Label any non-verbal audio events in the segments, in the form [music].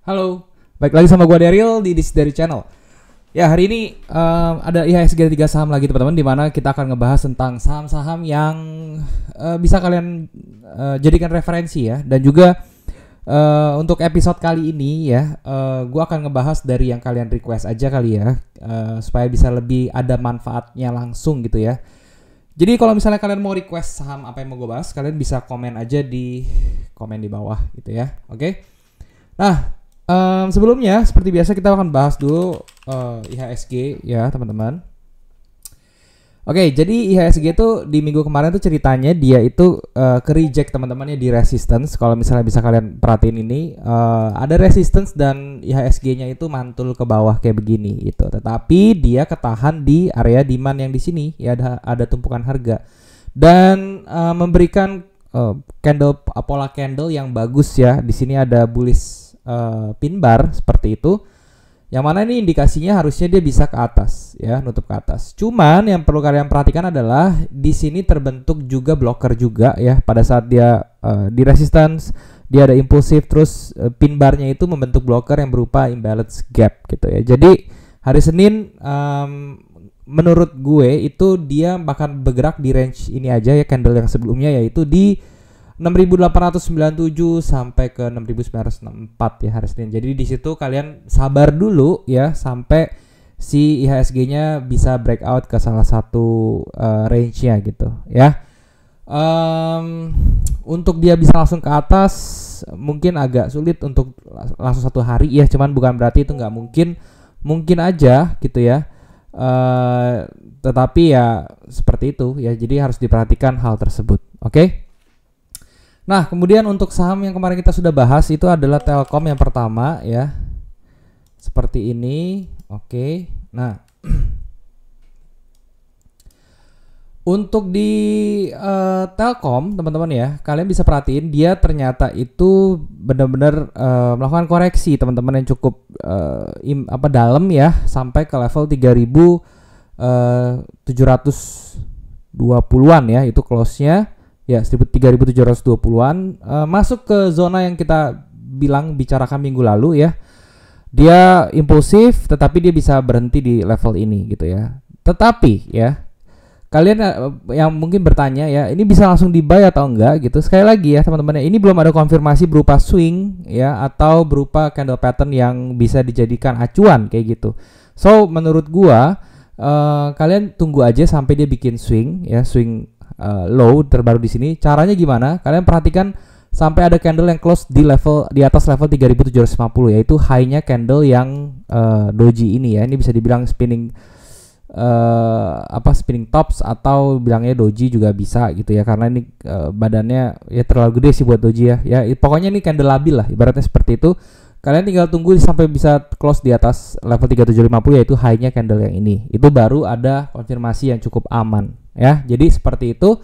Halo, baik lagi sama gua Daryl di This dari Channel. Ya, hari ini um, ada IHSG 3 saham lagi teman-teman di mana kita akan ngebahas tentang saham-saham yang uh, bisa kalian uh, jadikan referensi ya dan juga uh, untuk episode kali ini ya, uh, gua akan ngebahas dari yang kalian request aja kali ya uh, supaya bisa lebih ada manfaatnya langsung gitu ya. Jadi kalau misalnya kalian mau request saham apa yang mau gue bahas, kalian bisa komen aja di komen di bawah gitu ya. Oke. Okay? Nah, Um, sebelumnya seperti biasa kita akan bahas dulu uh, eh, IHSG ya teman-teman. Oke, okay, jadi IHSG itu di minggu kemarin tuh ceritanya dia itu uh, ke reject teman-temannya di resistance. Kalau misalnya bisa kalian perhatiin ini, uh, ada resistance dan IHSG-nya itu mantul ke bawah kayak begini gitu. Tetapi dia ketahan di area demand yang di sini, ya ada ada tumpukan harga dan uh, memberikan uh, candle pola candle yang bagus ya. Di sini ada bullish uh, pin bar seperti itu yang mana ini indikasinya harusnya dia bisa ke atas ya nutup ke atas cuman yang perlu kalian perhatikan adalah di sini terbentuk juga blocker juga ya pada saat dia uh, di resistance dia ada impulsif terus uh, pin barnya itu membentuk blocker yang berupa imbalance gap gitu ya jadi hari Senin um, menurut gue itu dia bahkan bergerak di range ini aja ya candle yang sebelumnya yaitu di 6897 sampai ke 6964 ya hari Senin. Jadi di situ kalian sabar dulu ya sampai si IHSG-nya bisa breakout ke salah satu uh, range-nya gitu ya. Um, untuk dia bisa langsung ke atas mungkin agak sulit untuk langsung satu hari ya, cuman bukan berarti itu nggak mungkin, mungkin aja gitu ya. Uh, tetapi ya seperti itu ya, jadi harus diperhatikan hal tersebut. Oke. Okay? Nah, kemudian untuk saham yang kemarin kita sudah bahas itu adalah Telkom yang pertama ya. Seperti ini. Oke. Nah, [clears throat] Untuk di uh, Telkom, teman-teman ya, kalian bisa perhatiin dia ternyata itu benar-benar uh, melakukan koreksi, teman-teman yang cukup uh, im, apa dalam ya sampai ke level 3720-an ya itu close-nya. Ya, 3720-an uh, eh, masuk ke zona yang kita bilang bicarakan minggu lalu ya. Dia impulsif tetapi dia bisa berhenti di level ini gitu ya. Tetapi ya kalian eh, yang mungkin bertanya ya, ini bisa langsung dibuy atau enggak gitu. Sekali lagi ya teman-teman ya, ini belum ada konfirmasi berupa swing ya atau berupa candle pattern yang bisa dijadikan acuan kayak gitu. So, menurut gua uh, kalian tunggu aja sampai dia bikin swing ya, swing uh, low terbaru di sini. Caranya gimana? Kalian perhatikan sampai ada candle yang close di level di atas level 3750 yaitu high-nya candle yang uh, doji ini ya. Ini bisa dibilang spinning uh, apa spinning tops atau bilangnya doji juga bisa gitu ya karena ini uh, badannya ya terlalu gede sih buat doji ya. Ya pokoknya ini candle labil lah ibaratnya seperti itu. Kalian tinggal tunggu sampai bisa close di atas level 3750 yaitu high-nya candle yang ini. Itu baru ada konfirmasi yang cukup aman ya. Jadi seperti itu.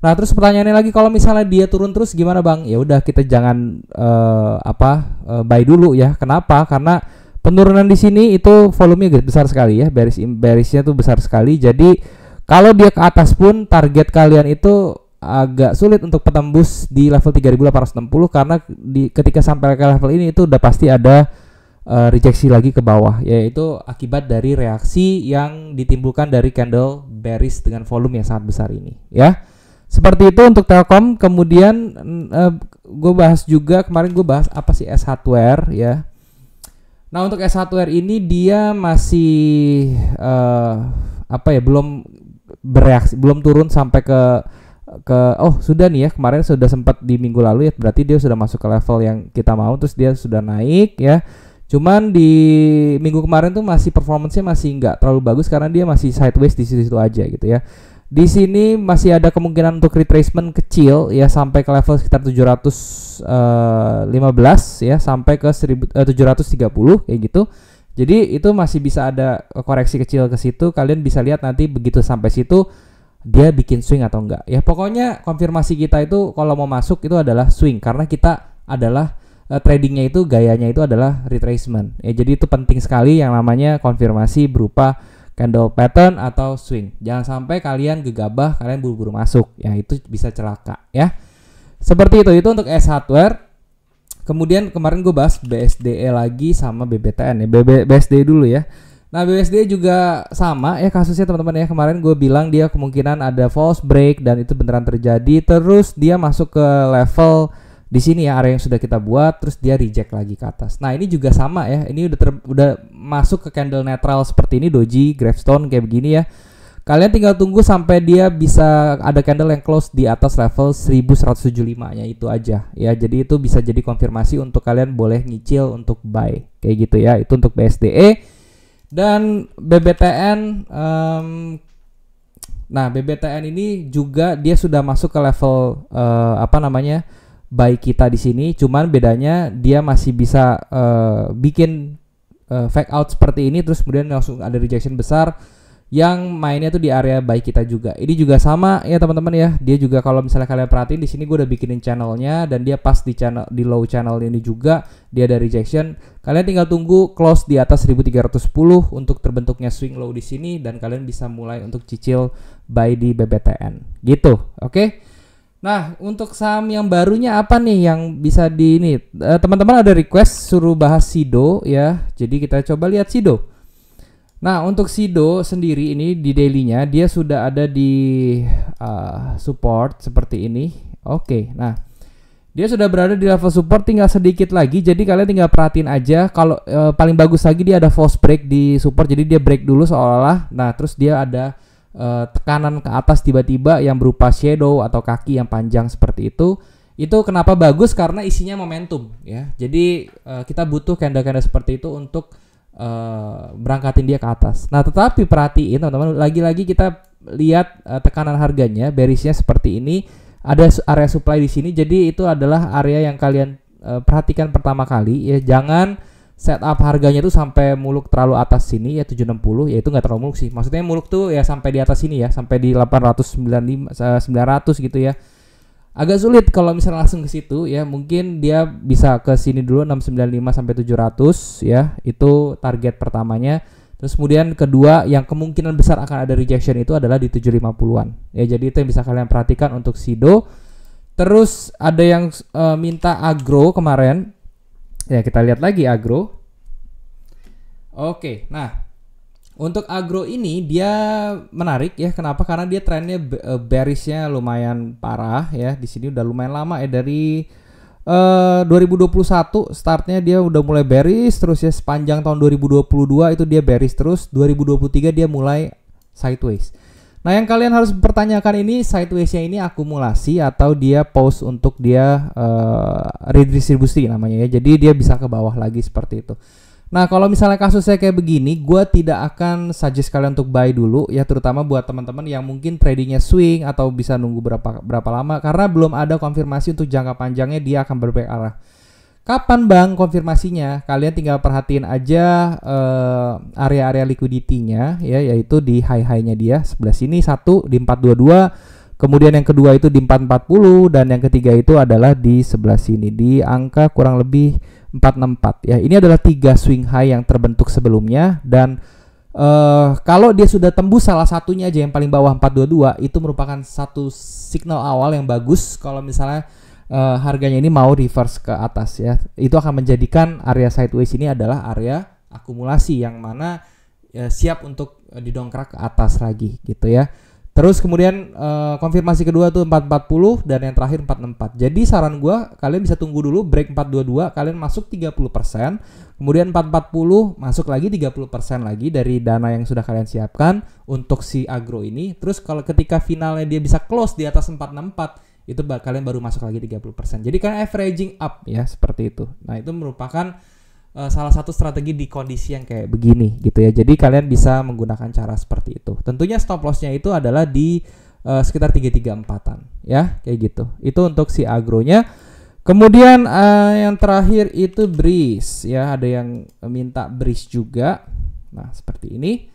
Nah, terus pertanyaannya lagi kalau misalnya dia turun terus gimana, Bang? Ya udah kita jangan uh, apa uh, buy dulu ya. Kenapa? Karena penurunan di sini itu volumenya besar sekali ya. Bearish bearishnya tuh besar sekali. Jadi kalau dia ke atas pun target kalian itu agak sulit untuk petembus di level 3860 karena di ketika sampai ke level ini itu udah pasti ada uh, rejeksi lagi ke bawah yaitu akibat dari reaksi yang ditimbulkan dari candle bearish dengan volume yang sangat besar ini ya seperti itu untuk Telkom kemudian uh, mm, eh, gue bahas juga kemarin gue bahas apa sih S hardware ya nah untuk S hardware ini dia masih uh, apa ya belum bereaksi belum turun sampai ke ke oh sudah nih ya kemarin sudah sempat di minggu lalu ya berarti dia sudah masuk ke level yang kita mau terus dia sudah naik ya Cuman di minggu kemarin tuh masih performance masih nggak terlalu bagus karena dia masih sideways di situ-situ aja gitu ya. Di sini masih ada kemungkinan untuk retracement kecil ya sampai ke level sekitar 715 eh, ya sampai ke 1730 730 eh, kayak gitu. Jadi itu masih bisa ada koreksi kecil ke situ. Kalian bisa lihat nanti begitu sampai situ dia bikin swing atau enggak. Ya pokoknya konfirmasi kita itu kalau mau masuk itu adalah swing karena kita adalah uh, tradingnya itu gayanya itu adalah retracement. Ya, jadi itu penting sekali yang namanya konfirmasi berupa candle pattern atau swing. Jangan sampai kalian gegabah, kalian buru-buru masuk. Ya, itu bisa celaka ya. Seperti itu. Itu untuk S hardware. Kemudian kemarin gue bahas BSDE lagi sama BBTN ya. BB, BSD e dulu ya. Nah BSD e juga sama ya kasusnya teman-teman ya kemarin gue bilang dia kemungkinan ada false break dan itu beneran terjadi terus dia masuk ke level di sini ya area yang sudah kita buat terus dia reject lagi ke atas. Nah, ini juga sama ya. Ini udah ter, udah masuk ke candle netral seperti ini doji gravestone kayak begini ya. Kalian tinggal tunggu sampai dia bisa ada candle yang close di atas level 1175-nya itu aja ya. Jadi itu bisa jadi konfirmasi untuk kalian boleh nyicil untuk buy kayak gitu ya. Itu untuk BSDE dan BBTN um, nah BBTN ini juga dia sudah masuk ke level uh, apa namanya? baik kita di sini, cuman bedanya dia masih bisa uh, bikin uh, fake out seperti ini terus kemudian langsung ada rejection besar yang mainnya tuh di area baik kita juga. Ini juga sama ya teman-teman ya. Dia juga kalau misalnya kalian perhatiin di sini gue udah bikinin channelnya dan dia pas di channel di low channel ini juga dia ada rejection. Kalian tinggal tunggu close di atas 1310 untuk terbentuknya swing low di sini dan kalian bisa mulai untuk cicil buy di BBTN. Gitu. Oke. Okay? Nah, untuk saham yang barunya apa nih yang bisa di ini? Eh, teman-teman ada request suruh bahas Sido ya. Jadi kita coba lihat Sido. Nah, untuk Sido sendiri ini di dailynya dia sudah ada di uh, support seperti ini. Oke, okay, nah dia sudah berada di level support tinggal sedikit lagi. Jadi kalian tinggal perhatiin aja. Kalau uh, paling bagus lagi dia ada false break di support. Jadi dia break dulu seolah-olah. Nah, terus dia ada uh, tekanan ke atas tiba-tiba yang berupa shadow atau kaki yang panjang seperti itu itu kenapa bagus karena isinya momentum ya jadi uh, kita butuh candle-candle seperti itu untuk uh, berangkatin dia ke atas nah tetapi perhatiin teman-teman lagi-lagi kita lihat uh, tekanan harganya bearishnya seperti ini ada area supply di sini jadi itu adalah area yang kalian uh, perhatikan pertama kali ya jangan setup harganya tuh sampai muluk terlalu atas sini ya 760 ya itu nggak terlalu muluk sih maksudnya muluk tuh ya sampai di atas sini ya sampai di 895 900 eh, gitu ya agak sulit kalau misalnya langsung ke situ ya mungkin dia bisa ke sini dulu 695 sampai 700 ya itu target pertamanya terus kemudian kedua yang kemungkinan besar akan ada rejection itu adalah di 750-an ya jadi itu yang bisa kalian perhatikan untuk Sido terus ada yang uh, minta agro kemarin ya kita lihat lagi agro. Oke, nah untuk agro ini dia menarik ya. Kenapa? Karena dia trennya eh, bearishnya lumayan parah ya. Di sini udah lumayan lama ya dari eh, uh, 2021 startnya dia udah mulai bearish terus ya sepanjang tahun 2022 itu dia bearish terus. 2023 dia mulai sideways. Nah, yang kalian harus pertanyakan ini sideways-nya ini akumulasi atau dia pause untuk dia uh, redistribusi namanya ya. Jadi dia bisa ke bawah lagi seperti itu. Nah, kalau misalnya kasusnya kayak begini, gue tidak akan suggest kalian untuk buy dulu ya, terutama buat teman-teman yang mungkin tradingnya swing atau bisa nunggu berapa berapa lama karena belum ada konfirmasi untuk jangka panjangnya dia akan berbalik arah. Kapan bang konfirmasinya? Kalian tinggal perhatiin aja eh, area-area uh, liquidity-nya ya yaitu di high-high-nya dia sebelah sini satu di 422 kemudian yang kedua itu di 440 dan yang ketiga itu adalah di sebelah sini di angka kurang lebih 464 ya. Ini adalah tiga swing high yang terbentuk sebelumnya dan Uh, kalau dia sudah tembus salah satunya aja yang paling bawah 422 itu merupakan satu signal awal yang bagus kalau misalnya uh, harganya ini mau reverse ke atas ya. Itu akan menjadikan area sideways ini adalah area akumulasi yang mana ya, siap untuk eh, didongkrak ke atas lagi gitu ya. Terus kemudian uh, konfirmasi kedua tuh 440 dan yang terakhir 464. Jadi saran gua kalian bisa tunggu dulu break 422 kalian masuk 30%, kemudian 440 masuk lagi 30% lagi dari dana yang sudah kalian siapkan untuk si agro ini. Terus kalau ketika finalnya dia bisa close di atas 464 itu kalian baru masuk lagi 30%. Jadi kalian averaging up ya seperti itu. Nah, itu merupakan uh, salah satu strategi di kondisi yang kayak begini gitu ya. Jadi kalian bisa menggunakan cara seperti itu. Tentunya stop lossnya itu adalah di uh, sekitar 334-an ya, kayak gitu. Itu untuk si agronya. Kemudian uh, yang terakhir itu breeze ya, ada yang minta breeze juga. Nah, seperti ini.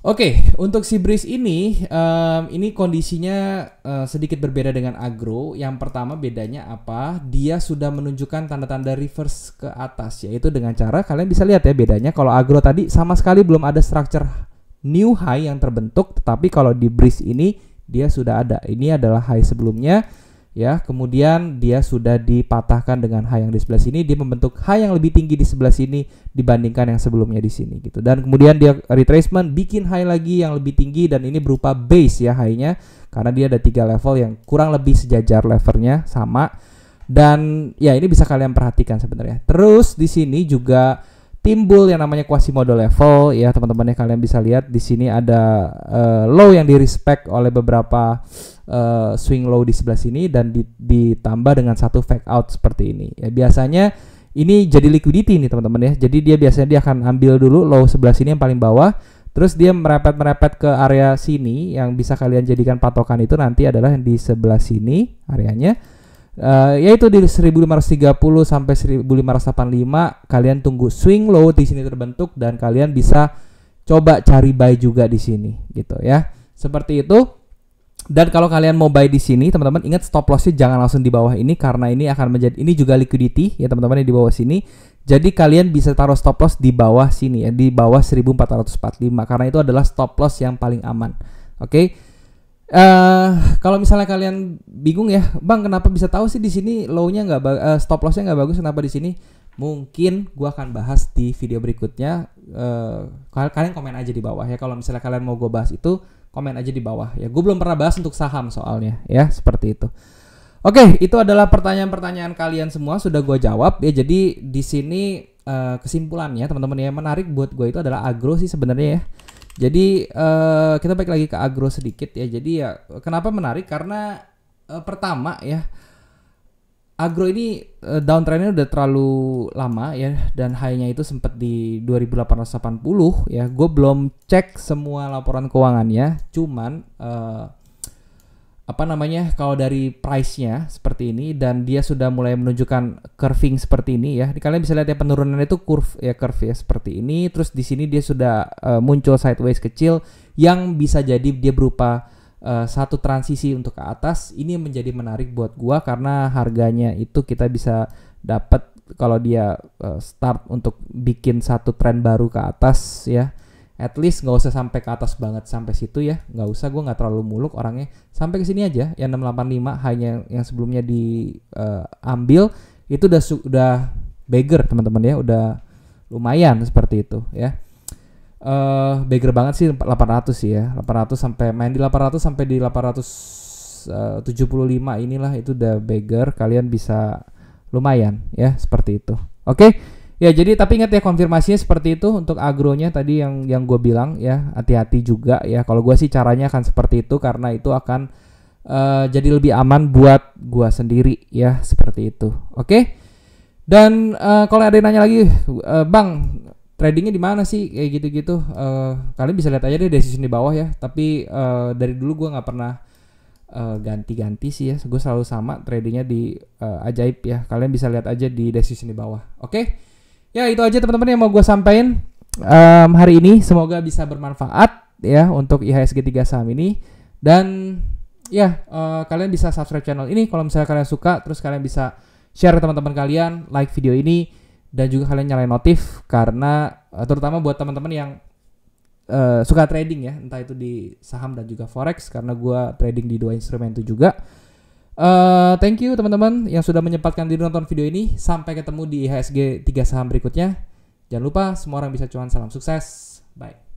Oke, okay, untuk si breeze ini, um, ini kondisinya uh, sedikit berbeda dengan agro. Yang pertama bedanya apa? Dia sudah menunjukkan tanda-tanda reverse ke atas, yaitu dengan cara kalian bisa lihat ya bedanya. Kalau agro tadi sama sekali belum ada structure new high yang terbentuk, tetapi kalau di breeze ini dia sudah ada. Ini adalah high sebelumnya ya kemudian dia sudah dipatahkan dengan H yang di sebelah sini dia membentuk H yang lebih tinggi di sebelah sini dibandingkan yang sebelumnya di sini gitu dan kemudian dia retracement bikin high lagi yang lebih tinggi dan ini berupa base ya high-nya karena dia ada tiga level yang kurang lebih sejajar levelnya sama dan ya ini bisa kalian perhatikan sebenarnya terus di sini juga timbul yang namanya quasi model level ya teman-teman ya kalian bisa lihat di sini ada uh, eh, low yang di respect oleh beberapa uh, swing low di sebelah sini dan di, ditambah dengan satu fake out seperti ini. Ya, biasanya ini jadi liquidity nih teman-teman ya. Jadi dia biasanya dia akan ambil dulu low sebelah sini yang paling bawah, terus dia merepet-merepet ke area sini yang bisa kalian jadikan patokan itu nanti adalah di sebelah sini areanya. Uh, eh, yaitu di 1530 sampai 1585 kalian tunggu swing low di sini terbentuk dan kalian bisa coba cari buy juga di sini gitu ya. Seperti itu. Dan kalau kalian mau buy di sini, teman-teman ingat stop lossnya jangan langsung di bawah ini karena ini akan menjadi ini juga liquidity ya teman-teman yang di bawah sini. Jadi kalian bisa taruh stop loss di bawah sini ya, di bawah 1445 karena itu adalah stop loss yang paling aman. Oke. Okay? Uh, eh, kalau misalnya kalian bingung ya, Bang, kenapa bisa tahu sih di sini low-nya nggak uh, stop loss-nya nggak bagus kenapa di sini? Mungkin gua akan bahas di video berikutnya. Uh, kalian komen aja di bawah ya kalau misalnya kalian mau gue bahas itu komen aja di bawah ya. Gue belum pernah bahas untuk saham soalnya ya seperti itu. Oke, itu adalah pertanyaan-pertanyaan kalian semua sudah gue jawab ya. Jadi di sini uh, kesimpulannya teman-teman yang menarik buat gue itu adalah agro sih sebenarnya ya. Jadi uh, kita balik lagi ke agro sedikit ya. Jadi ya kenapa menarik karena uh, pertama ya Agro ini uh, downtrendnya udah terlalu lama ya dan high-nya itu sempat di 2880 ya. Gue belum cek semua laporan keuangannya, cuman uh, apa namanya kalau dari price-nya seperti ini dan dia sudah mulai menunjukkan curving seperti ini ya. Kalian bisa lihat ya penurunannya itu curve ya curve ya seperti ini. Terus di sini dia sudah uh, muncul sideways kecil yang bisa jadi dia berupa uh, satu transisi untuk ke atas ini menjadi menarik buat gua karena harganya itu kita bisa dapat kalau dia uh, start untuk bikin satu tren baru ke atas ya at least nggak usah sampai ke atas banget sampai situ ya nggak usah gua nggak terlalu muluk orangnya sampai ke sini aja yang 685 hanya yang sebelumnya diambil eh, uh, itu udah udah beggar teman-teman ya udah lumayan seperti itu ya uh, eh, beger banget sih 800 sih ya 800 sampai main di 800 sampai di 875 eh, inilah itu udah beggar kalian bisa lumayan ya seperti itu oke okay? ya jadi tapi ingat ya konfirmasinya seperti itu untuk agronya tadi yang yang gue bilang ya hati-hati juga ya kalau gue sih caranya akan seperti itu karena itu akan uh, jadi lebih aman buat gue sendiri ya seperti itu oke okay? dan uh, kalau ada yang nanya lagi uh, bang tradingnya di mana sih kayak gitu-gitu uh, kalian bisa lihat aja deh decision di bawah ya tapi uh, dari dulu gue nggak pernah eh, ganti-ganti uh, sih ya gue selalu sama tradingnya di uh, ajaib ya kalian bisa lihat aja di decision di bawah oke okay? ya itu aja teman-teman yang mau gue sampaikan um, hari ini semoga bisa bermanfaat ya untuk IHSG 3 saham ini dan ya uh, kalian bisa subscribe channel ini kalau misalnya kalian suka terus kalian bisa share teman-teman kalian like video ini dan juga kalian nyalain notif karena uh, terutama buat teman-teman yang uh, suka trading ya entah itu di saham dan juga forex karena gue trading di dua instrumen itu juga uh, thank you teman-teman yang sudah menyempatkan diri nonton video ini sampai ketemu di IHSG 3 saham berikutnya jangan lupa semua orang bisa cuan salam sukses bye